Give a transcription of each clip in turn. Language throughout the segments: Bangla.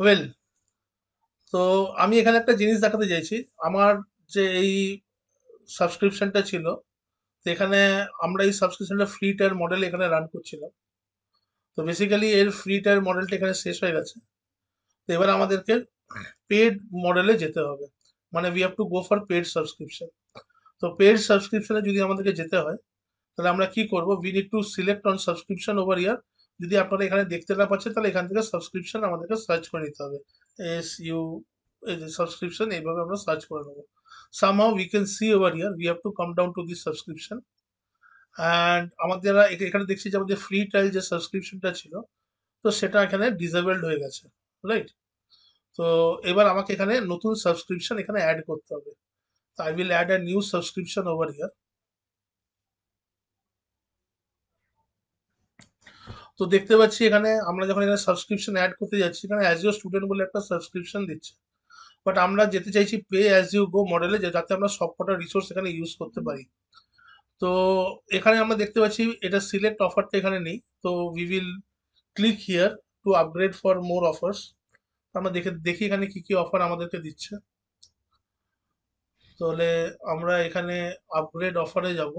ওয়েল তো আমি এখানে একটা জিনিস দেখাতে চাইছি আমার যে এই সাবস্ক্রিপশনটা ছিল তো এখানে আমরা এই সাবস্ক্রিপশনটা ফ্রি টায়ার মডেল এখানে রান করছিলাম তো বেসিক্যালি এর ফ্রি টায়ার মডেলটা এখানে শেষ হয়ে গেছে তো এবার আমাদেরকে পেড মডেলে যেতে হবে মানে we have to go for paid subscription তো পেড সাবস্ক্রিপশনে যদি আমাদেরকে যেতে হয় তাহলে আমরা কি করবো we need to select on subscription over here যদি আপনারা এখানে দেখতে না পাচ্ছেন তাহলে এখান থেকে সাবস্ক্রিপশন আমাদেরকে সার্চ করে নিতে হবে এস ইউ সাবস্ক্রিপশন এইভাবে আমরা সার্চ করে নেবো somehow we can see over here we have to come down to this subscription and আমাদের এখানে দেখছি যে আমাদের ফ্রি ট্রায়াল যে সাবস্ক্রিপশনটা ছিল তো সেটা এখানে ডিসেবলড হয়ে গেছে রাইট তো এবার আমাকে এখানে নতুন সাবস্ক্রিপশন এখানে অ্যাড করতে হবে তো I will add a new subscription over here তো দেখতে পাচ্ছি এখানে আমরা যখন এখানে সাবস্ক্রিপশন অ্যাড করতে যাচ্ছি এখানে অ্যাজ ইউ স্টুডেন্ট বলে একটা সাবস্ক্রিপশন দিচ্ছে বাট আমরা যেতে চাইছি পে অ্যাজ ইউ গো মডেলে যাতে আমরা সবকটা রিসোর্স এখানে ইউজ করতে পারি তো এখানে আমরা দেখতে পাচ্ছি এটা সিলেক্ট অফারটা এখানে নেই তো we will click here to upgrade for more offers আমরা দেখে দেখি এখানে কি কি অফার আমাদেরকে দিচ্ছে তাহলে আমরা এখানে আপগ্রেড অফারে যাব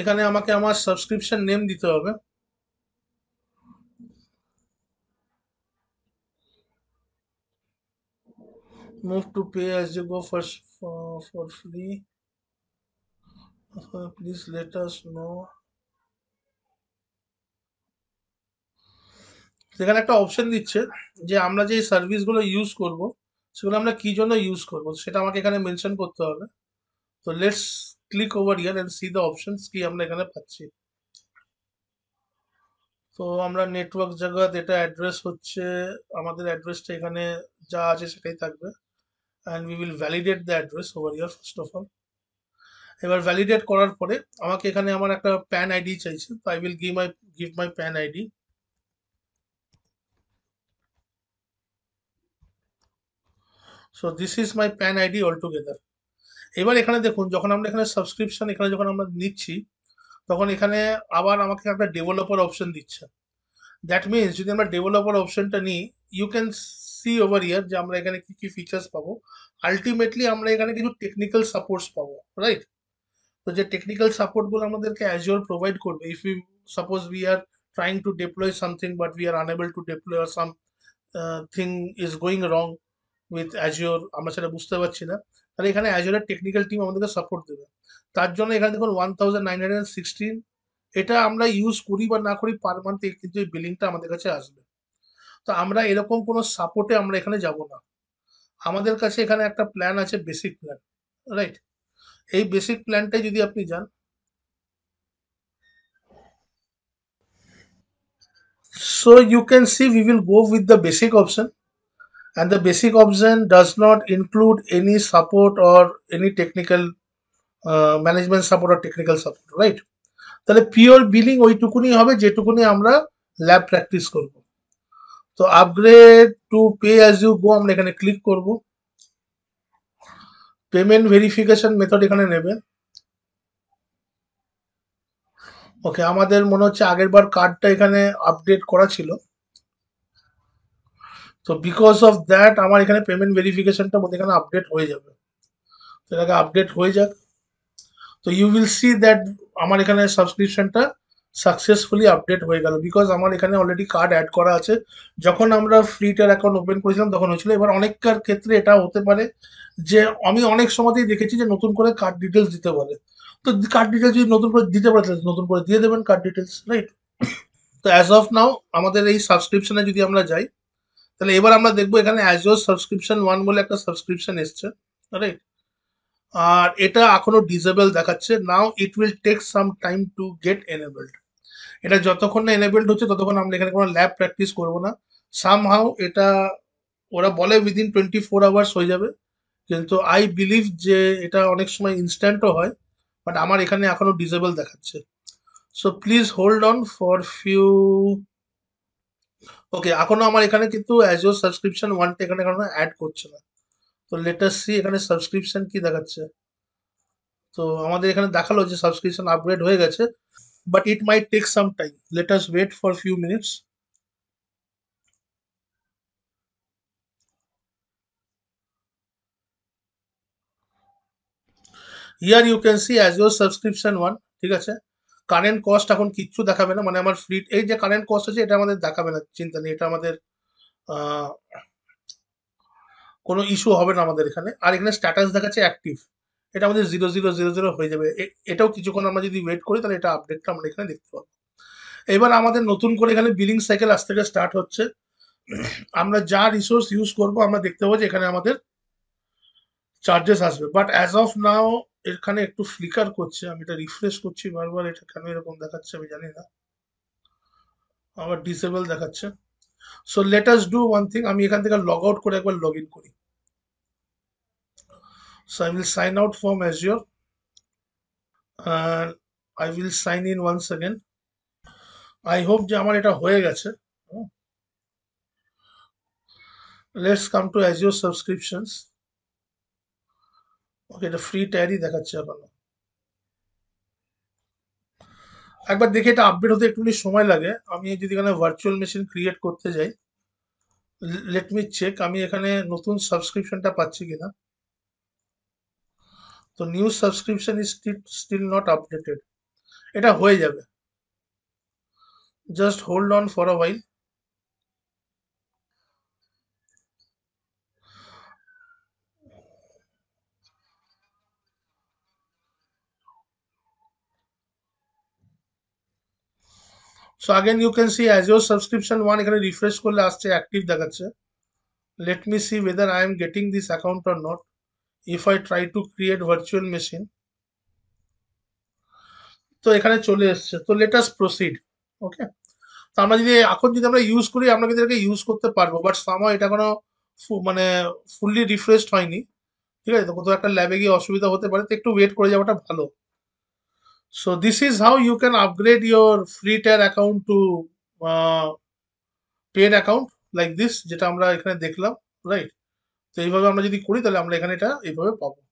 এখানে আমাকে আমার সাবস্ক্রিপশন নেম দিতে হবে move to pay as you go for for free please let us know সেখানে একটা অপশন দিচ্ছে যে আমরা যে সার্ভিসগুলো ইউজ করব সেগুলো আমরা কি জন্য ইউজ করব সেটা আমাকে এখানে মেনশন করতে হবে তো let's click over here and see the options কি আমরা এখানে পাচ্ছি তো আমরা নেটওয়ার্ক জায়গাত এটা অ্যাড্রেস হচ্ছে আমাদের অ্যাড্রেসটা এখানে যা আছে সেটাই থাকবে and we will validate the address over here first of all এবার ভ্যালিডেট করার পরে আমাকে এখানে আমার একটা প্যান আইডি চাইছে তো I will give my give my PAN ID so this is my pan id altogether এবার এখানে দেখুন যখন আমরা এখানে সাবস্ক্রিপশন এখানে যখন আমরা নিচ্ছি তখন এখানে আবার আমাকে একটা ডেভেলপার অপশন দিচ্ছে দ্যাট মিনস যদি আমরা ডেভেলপার অপশনটা নিই you can see over here যে আমরা এখানে কী কী ফিচার্স পাবো আলটিমেটলি আমরা এখানে কিছু টেকনিক্যাল সাপোর্টস পাবো রাইট তো যে টেকনিক্যাল সাপোর্টগুলো আমাদেরকে অ্যাজিওর প্রোভাইড করবে if you suppose we are trying to deploy something but we are unable to deploy something is going wrong with Azure আমরা সেটা বুঝতে পারছি না তাহলে এখানে অ্যাজোরের টেকনিক্যাল টিম আমাদেরকে সাপোর্ট দেবে তার জন্য এখানে দেখুন one thousand nine hundred sixteen এটা আমরা ইউজ করি বা না করি পার মান্থ কিন্তু এই বিলিংটা আমাদের কাছে আসবে তো আমরা এরকম কোনো সাপোর্টে আমরা এখানে যাব না আমাদের কাছে এখানে একটা প্ল্যান আছে বেসিক প্ল্যান রাইট এই বেসিক প্ল্যানটাই যদি আপনি যান so you can see we will go with the basic option and the basic option does not include any support or any technical uh, management support or technical support right তাহলে পিওর বিলিং ওইটুকুনি হবে যেটুকুনি আমরা ল্যাব প্র্যাকটিস করব তো upgrade to pay as you go আমরা এখানে ক্লিক করব পেমেন্ট ভেরিফিকেশন মেথড এখানে নেবেন ওকে আমাদের মনে হচ্ছে আগের বার কার্ডটা এখানে আপডেট করা ছিল তো বিকজ অফ দ্যাট আমার এখানে পেমেন্ট ভেরিফিকেশনটা এখানে আপডেট হয়ে যাবে তো এটাকে আপডেট হয়ে যাক তো ইউ উইল সি দ্যাট আমার এখানে সাবস্ক্রিপশনটা সাকসেসফুলি আপডেট হয়ে গেল বিকজ আমার এখানে অলরেডি কার্ড অ্যাড করা আছে যখন আমরা ফ্রিটার অ্যাকাউন্ট ওপেন করেছিলাম তখন হয়েছিল এবার অনেককার ক্ষেত্রে এটা হতে পারে যে আমি অনেক সময়তেই দেখেছি যে নতুন করে কার্ড ডিটেলস দিতে পারে তো কার্ড ডিটেলস যদি নতুন করে দিতে পারে নতুন করে দিয়ে দেবেন কার্ড ডিটেলস রাইট তো অ্যাজ অফ নাও আমাদের এই সাবস্ক্রিপশনে যদি আমরা যাই তাহলে এবার আমরা দেখবো এখানে অ্যাজোর সাবস্ক্রিপশন ওয়ান বলে একটা সাবস্ক্রিপশন এসছে রাইট আর এটা এখনো ডিজেবল দেখাচ্ছে now it will take some time to get enabled এটা যতক্ষণ না এনেবেলড হচ্ছে ততক্ষণ আমরা এখানে কোনো ল্যাব প্র্যাকটিস করবো না সাম হাউ এটা ওরা বলে উইদিন টোয়েন্টি ফোর আওয়ার্স হয়ে যাবে কিন্তু আই বিলিভ যে এটা অনেক সময় ইনস্ট্যান্টও হয় বাট আমার এখানে এখনো ডিজেবল দেখাচ্ছে so please hold on for few okay এখনো আমার এখানে কিন্তু অ্যাজ ইউর সাবস্ক্রিপশন ওয়ানটা এখানে এখনো অ্যাড করছে না তো লেটার সি এখানে সাবস্ক্রিপশন কি দেখাচ্ছে তো আমাদের এখানে দেখালো যে সাবস্ক্রিপশন আপগ্রেড হয়ে গেছে but it may take some time let us wait for few minutes here you can see as your subscription one ঠিক আছে কারেন্ট কস্ট এখন কিচ্ছু দেখাবে না মানে আমার ফ্রি এই যে কারেন্ট কস্ট আছে এটা আমাদের দেখাবে না চিন্তা নেই এটা আমাদের কোনো ইস্যু হবে না আমাদের এখানে আর এখানে স্ট্যাটাস দেখাচ্ছে অ্যাক্টিভ এটা আমাদের জিরো জিরো জিরো জিরো হয়ে যাবে এটাও কিছুক্ষণ আমরা যদি ওয়েট করি তাহলে এটা আপডেটটা আমরা এখানে দেখতে পাবো এবার আমাদের নতুন করে এখানে বিলিং সাইকেল আজ থেকে স্টার্ট হচ্ছে আমরা যা রিসোর্স ইউজ করব আমরা দেখতে পাবো যে এখানে আমাদের চার্জেস আসবে বাট অ্যাজ অফ নাও এখানে একটু ফ্লিকার করছে আমি এটা রিফ্রেশ করছি বারবার এটা কেন এরকম দেখাচ্ছে আমি জানি না আবার ডিসেবল দেখাচ্ছে so let us do one thing আমি এখান থেকে লগ আউট করে একবার লগ ইন করি so I will sign out from Azure and I sign in in once I I যে আমার এটা হয়ে গেছে come to to your subscriptions okay এটা ফ্রি টায়ারই দেখাচ্ছে এখনো একবার দেখে এটা আপডেট হতে একটুখানি সময় লাগে আমি যদি এখানে ভার্চুয়াল মেশিন ক্রিয়েট করতে যাই লেট মি চেক আমি এখানে নতুন সাবস্ক্রিপশনটা পাচ্ছি কিনা তো new subscription is still not updated এটা হয়ে যাবে just hold on for a while so again you can see as your subscription one এখানে রিফ্রেশ করলে আসছে অ্যাক্টিভ দেখাচ্ছে let me see whether I am getting this account or not if I try to create virtual machine তো এখানে চলে এসছে তো লেটাস প্রসিড ওকে তো আমরা যদি এখন যদি আমরা ইউজ করি আমরা কিন্তু এটাকে ইউজ করতে পারবো বাট সময় এটা কোনো মানে ফুললি রিফ্রেশড হয়নি ঠিক আছে তো কোথাও একটা ল্যাবে গিয়ে অসুবিধা হতে পারে তো একটু ওয়েট করে যাওয়াটা ভালো So this is how you can upgrade your free tier account to uh, paid account like this Jeta amra ekhane dekhlam, right? So এইভাবে amra jodi kori, তাহলে amra ekhane এটা এইভাবে pabo.